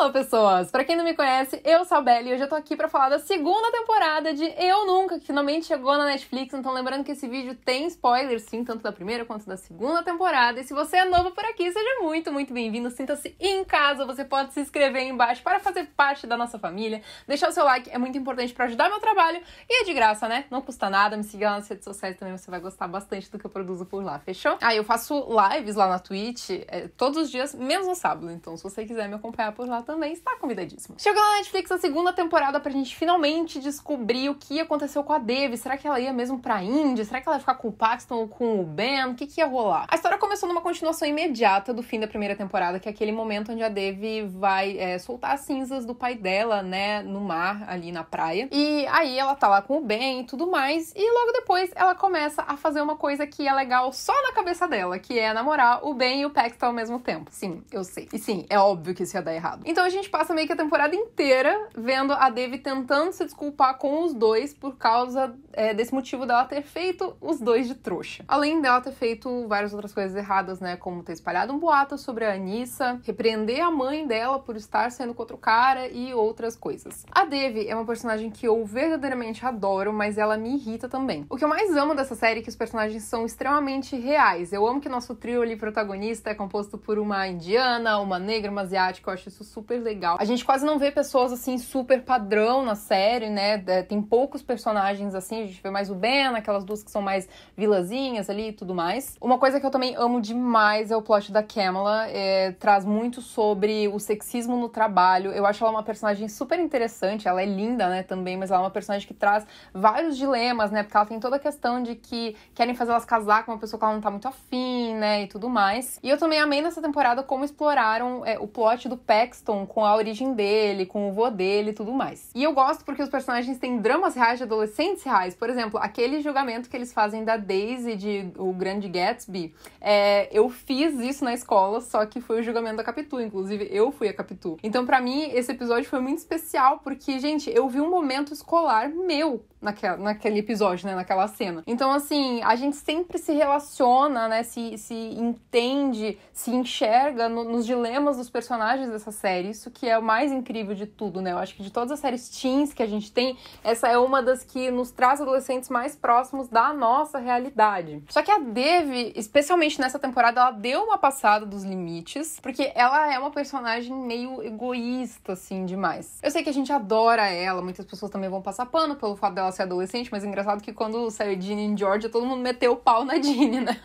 Olá, pessoas! Para quem não me conhece, eu sou a Belle e hoje eu tô aqui para falar da segunda temporada de Eu Nunca, que finalmente chegou na Netflix. Então, lembrando que esse vídeo tem spoilers, sim, tanto da primeira quanto da segunda temporada. E se você é novo por aqui, seja muito, muito bem-vindo. Sinta-se em casa, você pode se inscrever aí embaixo para fazer parte da nossa família. Deixar o seu like é muito importante para ajudar meu trabalho e é de graça, né? Não custa nada. Me siga lá nas redes sociais também, você vai gostar bastante do que eu produzo por lá, fechou? Aí ah, eu faço lives lá na Twitch é, todos os dias, menos no sábado. Então, se você quiser me acompanhar por lá, também está convidadíssimo. Chegou na Netflix a segunda temporada pra gente finalmente descobrir o que aconteceu com a Devi. Será que ela ia mesmo pra Índia? Será que ela ia ficar com o Paxton ou com o Ben? O que, que ia rolar? A história começou numa continuação imediata do fim da primeira temporada, que é aquele momento onde a Devi vai é, soltar as cinzas do pai dela, né, no mar, ali na praia. E aí ela tá lá com o Ben e tudo mais, e logo depois ela começa a fazer uma coisa que é legal só na cabeça dela, que é namorar o Ben e o Paxton ao mesmo tempo. Sim, eu sei. E sim, é óbvio que isso ia dar errado. Então então a gente passa meio que a temporada inteira vendo a Devi tentando se desculpar com os dois por causa é, desse motivo dela ter feito os dois de trouxa. Além dela ter feito várias outras coisas erradas, né? Como ter espalhado um boato sobre a Anissa, repreender a mãe dela por estar sendo com outro cara e outras coisas. A Devi é uma personagem que eu verdadeiramente adoro, mas ela me irrita também. O que eu mais amo dessa série é que os personagens são extremamente reais. Eu amo que nosso trio ali protagonista é composto por uma indiana, uma negra, uma asiática, eu acho isso super super legal. A gente quase não vê pessoas assim super padrão na série, né? É, tem poucos personagens assim, a gente vê mais o Ben, aquelas duas que são mais vilazinhas ali e tudo mais. Uma coisa que eu também amo demais é o plot da Kamala, é, traz muito sobre o sexismo no trabalho. Eu acho ela uma personagem super interessante, ela é linda, né, também, mas ela é uma personagem que traz vários dilemas, né? Porque ela tem toda a questão de que querem fazer elas casar com uma pessoa que ela não tá muito afim, né, e tudo mais. E eu também amei nessa temporada como exploraram é, o plot do Paxton com a origem dele, com o vô dele e tudo mais. E eu gosto porque os personagens têm dramas reais de adolescentes reais. Por exemplo, aquele julgamento que eles fazem da Daisy de O Grande Gatsby, é, eu fiz isso na escola, só que foi o julgamento da Capitu. Inclusive, eu fui a Capitu. Então, para mim, esse episódio foi muito especial porque, gente, eu vi um momento escolar meu naquela, naquele episódio, né? Naquela cena. Então, assim, a gente sempre se relaciona, né? Se, se entende, se enxerga no, nos dilemas dos personagens dessa série. Isso que é o mais incrível de tudo, né? Eu acho que de todas as séries teens que a gente tem, essa é uma das que nos traz adolescentes mais próximos da nossa realidade. Só que a Dave, especialmente nessa temporada, ela deu uma passada dos limites, porque ela é uma personagem meio egoísta, assim, demais. Eu sei que a gente adora ela, muitas pessoas também vão passar pano pelo fato dela nossa é adolescente, mas é engraçado que quando saiu Dini e Georgia, todo mundo meteu o pau na Dini, né?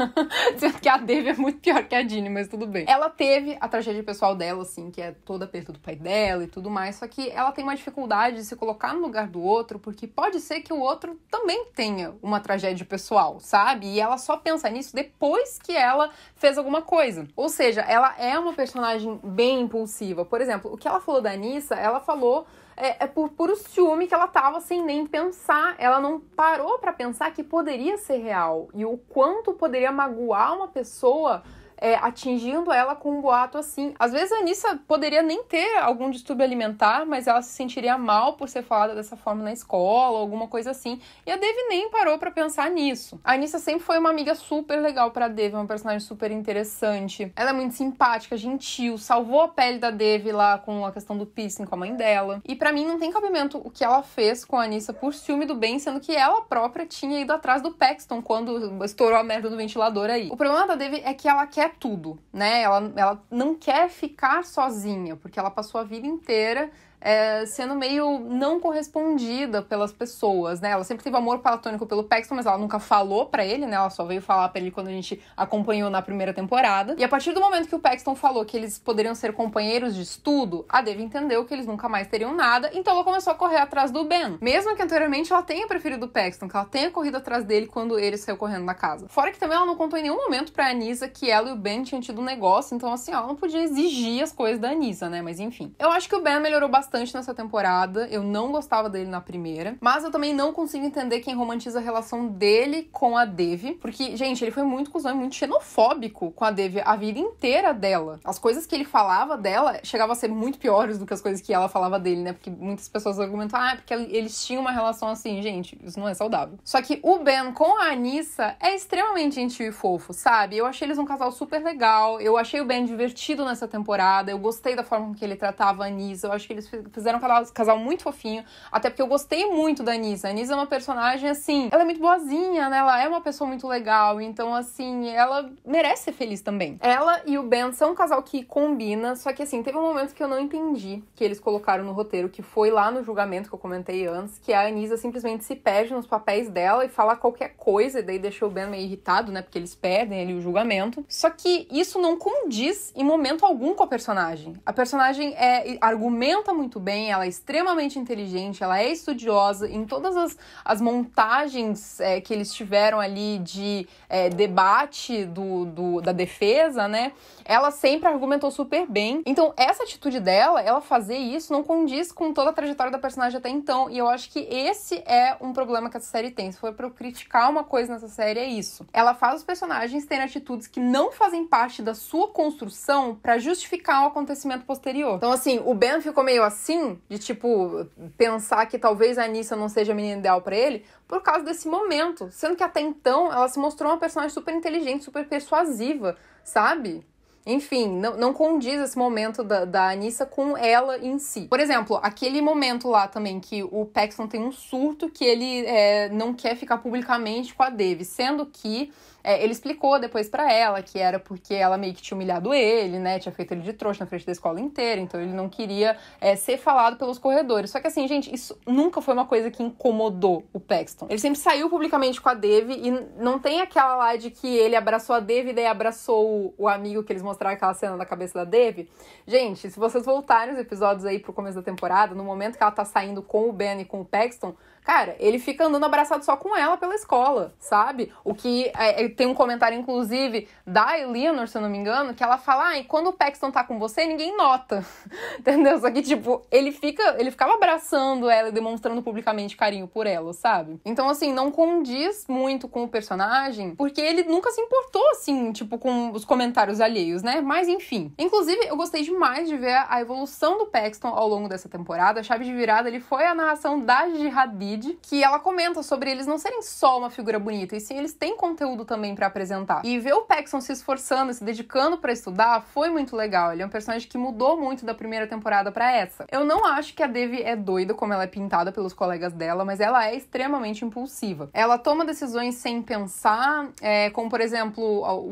Dizendo que a Dave é muito pior que a Dini, mas tudo bem. Ela teve a tragédia pessoal dela, assim, que é toda perto do pai dela e tudo mais, só que ela tem uma dificuldade de se colocar no lugar do outro, porque pode ser que o outro também tenha uma tragédia pessoal, sabe? E ela só pensa nisso depois que ela fez alguma coisa. Ou seja, ela é uma personagem bem impulsiva. Por exemplo, o que ela falou da Anissa, ela falou é, é por puro ciúme que ela tava sem nem pensar. Ela não parou para pensar que poderia ser real e o quanto poderia magoar uma pessoa é, atingindo ela com um boato assim. Às vezes a Anissa poderia nem ter algum distúrbio alimentar, mas ela se sentiria mal por ser falada dessa forma na escola, alguma coisa assim. E a Devi nem parou para pensar nisso. A Anissa sempre foi uma amiga super legal para Devi, uma personagem super interessante. Ela é muito simpática, gentil, salvou a pele da Devi lá com a questão do piercing com a mãe dela. E para mim não tem cabimento o que ela fez com a Anissa por ciúme do bem, sendo que ela própria tinha ido atrás do Paxton quando estourou a merda do ventilador aí. O problema da Devi é que ela quer quer tudo, né? Ela, ela não quer ficar sozinha, porque ela passou a vida inteira é, sendo meio não correspondida pelas pessoas, né? Ela sempre teve amor platônico pelo Paxton, mas ela nunca falou para ele, né? Ela só veio falar para ele quando a gente acompanhou na primeira temporada. E a partir do momento que o Paxton falou que eles poderiam ser companheiros de estudo, a Devi entendeu que eles nunca mais teriam nada, então ela começou a correr atrás do Ben. Mesmo que anteriormente ela tenha preferido o Paxton, que ela tenha corrido atrás dele quando ele saiu correndo da casa. Fora que também ela não contou em nenhum momento pra Anisa que ela e o Ben tinham tido um negócio, então assim, ela não podia exigir as coisas da Anisa, né? Mas enfim. Eu acho que o Ben melhorou bastante bastante nessa temporada. Eu não gostava dele na primeira. Mas eu também não consigo entender quem romantiza a relação dele com a Devi. Porque, gente, ele foi muito cuzão e muito xenofóbico com a Devi a vida inteira dela. As coisas que ele falava dela chegavam a ser muito piores do que as coisas que ela falava dele, né? Porque muitas pessoas argumentam, ah, é porque eles tinham uma relação assim. Gente, isso não é saudável. Só que o Ben com a Anissa é extremamente gentil e fofo, sabe? Eu achei eles um casal super legal. Eu achei o Ben divertido nessa temporada. Eu gostei da forma que ele tratava a Anissa. Eu acho que eles fizeram um casal, casal muito fofinho. Até porque eu gostei muito da Anisa. A Anisa é uma personagem, assim, ela é muito boazinha, né? Ela é uma pessoa muito legal. Então, assim, ela merece ser feliz também. Ela e o Ben são um casal que combina. Só que, assim, teve um momento que eu não entendi que eles colocaram no roteiro, que foi lá no julgamento que eu comentei antes, que a Anisa simplesmente se perde nos papéis dela e fala qualquer coisa. E daí deixou o Ben meio irritado, né? Porque eles perdem ali o julgamento. Só que isso não condiz em momento algum com a personagem. A personagem é, argumenta muito muito bem, ela é extremamente inteligente, ela é estudiosa em todas as, as montagens é, que eles tiveram ali de é, debate do, do, da defesa, né? Ela sempre argumentou super bem. Então, essa atitude dela, ela fazer isso, não condiz com toda a trajetória da personagem até então. E eu acho que esse é um problema que essa série tem. Se for pra eu criticar uma coisa nessa série, é isso. Ela faz os personagens terem atitudes que não fazem parte da sua construção para justificar o um acontecimento posterior. Então, assim, o Ben ficou meio assim assim, de tipo, pensar que talvez a Anissa não seja a menina ideal para ele, por causa desse momento. Sendo que até então ela se mostrou uma personagem super inteligente, super persuasiva, sabe? enfim, não, não condiz esse momento da, da Anissa com ela em si. Por exemplo, aquele momento lá também que o Paxton tem um surto que ele é, não quer ficar publicamente com a Devi, sendo que é, ele explicou depois para ela que era porque ela meio que tinha humilhado ele, né? Tinha feito ele de trouxa na frente da escola inteira, então ele não queria é, ser falado pelos corredores. Só que assim, gente, isso nunca foi uma coisa que incomodou o Paxton. Ele sempre saiu publicamente com a Devi e não tem aquela lá de que ele abraçou a Devi e daí abraçou o, o amigo que eles mostraram mostrar aquela cena da cabeça da Dave. Gente, se vocês voltarem os episódios aí pro começo da temporada, no momento que ela tá saindo com o Ben e com o Paxton, Cara, ele fica andando abraçado só com ela pela escola, sabe? O que é, é, tem um comentário, inclusive, da Eleanor, se eu não me engano, que ela fala: ah, e quando o Paxton tá com você, ninguém nota. Entendeu? Só que, tipo, ele fica, ele ficava abraçando ela e demonstrando publicamente carinho por ela, sabe? Então, assim, não condiz muito com o personagem, porque ele nunca se importou, assim, tipo, com os comentários alheios, né? Mas enfim. Inclusive, eu gostei demais de ver a evolução do Paxton ao longo dessa temporada. A chave de virada ele foi a narração da Jihadi que ela comenta sobre eles não serem só uma figura bonita, e sim eles têm conteúdo também para apresentar. E ver o Paxson se esforçando, se dedicando para estudar, foi muito legal. Ele é um personagem que mudou muito da primeira temporada para essa. Eu não acho que a Devi é doida como ela é pintada pelos colegas dela, mas ela é extremamente impulsiva. Ela toma decisões sem pensar, é, como por exemplo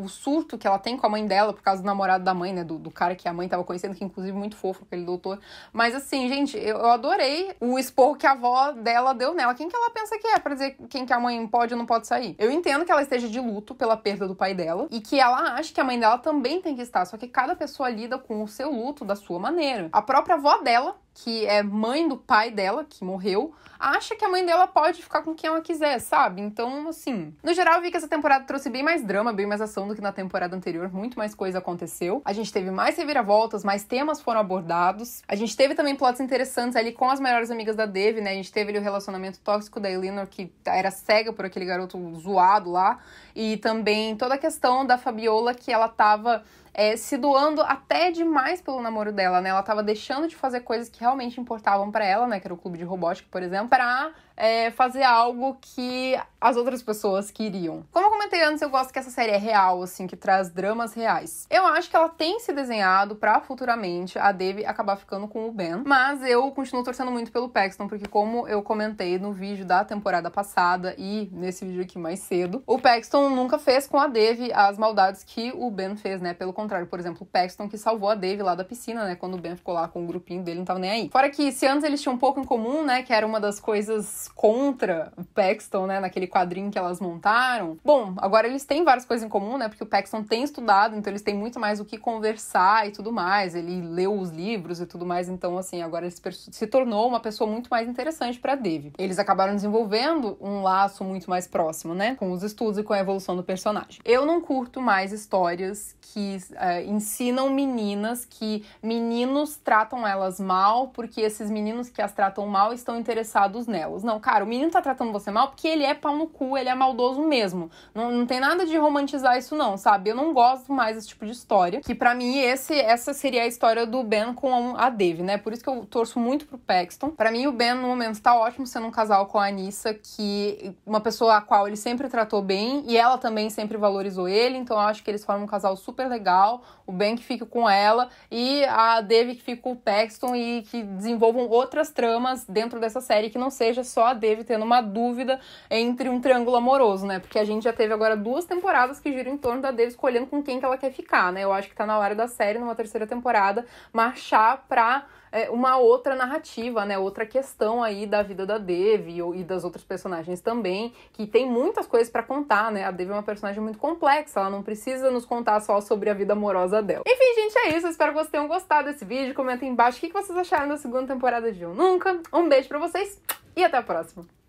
o surto que ela tem com a mãe dela por causa do namorado da mãe, né, do, do cara que a mãe tava conhecendo, que inclusive é muito fofo aquele doutor. Mas assim, gente, eu, eu adorei o esporro que a avó dela deu nela, né? quem que ela pensa que é pra dizer quem que a mãe pode ou não pode sair? Eu entendo que ela esteja de luto pela perda do pai dela e que ela acha que a mãe dela também tem que estar, só que cada pessoa lida com o seu luto da sua maneira. A própria avó dela que é mãe do pai dela, que morreu, acha que a mãe dela pode ficar com quem ela quiser, sabe? Então, assim. No geral, eu vi que essa temporada trouxe bem mais drama, bem mais ação do que na temporada anterior. Muito mais coisa aconteceu. A gente teve mais reviravoltas, mais temas foram abordados. A gente teve também plots interessantes ali com as melhores amigas da Dave, né? A gente teve ali o relacionamento tóxico da Eleanor, que era cega por aquele garoto zoado lá. E também toda a questão da Fabiola, que ela tava é, se doando até demais pelo namoro dela, né? Ela tava deixando de fazer coisas que realmente importavam para ela, né? Que era o clube de robótica, por exemplo, pra é, fazer algo que as outras pessoas queriam. Como comentei antes, eu gosto que essa série é real, assim, que traz dramas reais. Eu acho que ela tem se desenhado para futuramente a Dave acabar ficando com o Ben, mas eu continuo torcendo muito pelo Paxton, porque como eu comentei no vídeo da temporada passada e nesse vídeo aqui mais cedo, o Paxton nunca fez com a Dave as maldades que o Ben fez, né? Pelo contrário, por exemplo, o Paxton que salvou a Dave lá da piscina, né? Quando o Ben ficou lá com o grupinho dele, não tava nem aí. Fora que se antes eles tinham um pouco em comum, né? Que era uma das coisas contra o Paxton, né? Naquele quadrinho que elas montaram. Bom, Agora eles têm várias coisas em comum, né? Porque o Paxton tem estudado, então eles têm muito mais o que conversar e tudo mais. Ele leu os livros e tudo mais, então assim, agora ele se tornou uma pessoa muito mais interessante para Dave. Eles acabaram desenvolvendo um laço muito mais próximo, né? Com os estudos e com a evolução do personagem. Eu não curto mais histórias que uh, ensinam meninas que meninos tratam elas mal porque esses meninos que as tratam mal estão interessados nelas. Não, cara, o menino tá tratando você mal porque ele é pau no cu, ele é maldoso mesmo. Não não, não tem nada de romantizar isso, não, sabe? Eu não gosto mais desse tipo de história. Que para mim, esse, essa seria a história do Ben com a Dave, né? Por isso que eu torço muito pro Paxton. para mim, o Ben, no momento, tá ótimo sendo um casal com a Anissa, que uma pessoa a qual ele sempre tratou bem e ela também sempre valorizou ele. Então, eu acho que eles formam um casal super legal. O Ben que fica com ela e a Dave que fica com o Paxton e que desenvolvam outras tramas dentro dessa série que não seja só a Dave tendo uma dúvida entre um triângulo amoroso, né? Porque a gente já teve teve agora duas temporadas que giram em torno da Dave escolhendo com quem que ela quer ficar, né? Eu acho que tá na hora da série, numa terceira temporada, marchar pra é, uma outra narrativa, né? Outra questão aí da vida da Dave e das outras personagens também, que tem muitas coisas para contar, né? A Dave é uma personagem muito complexa, ela não precisa nos contar só sobre a vida amorosa dela. Enfim, gente, é isso. espero que vocês tenham gostado desse vídeo. aí embaixo o que vocês acharam da segunda temporada de Eu Nunca. Um beijo para vocês e até a próxima.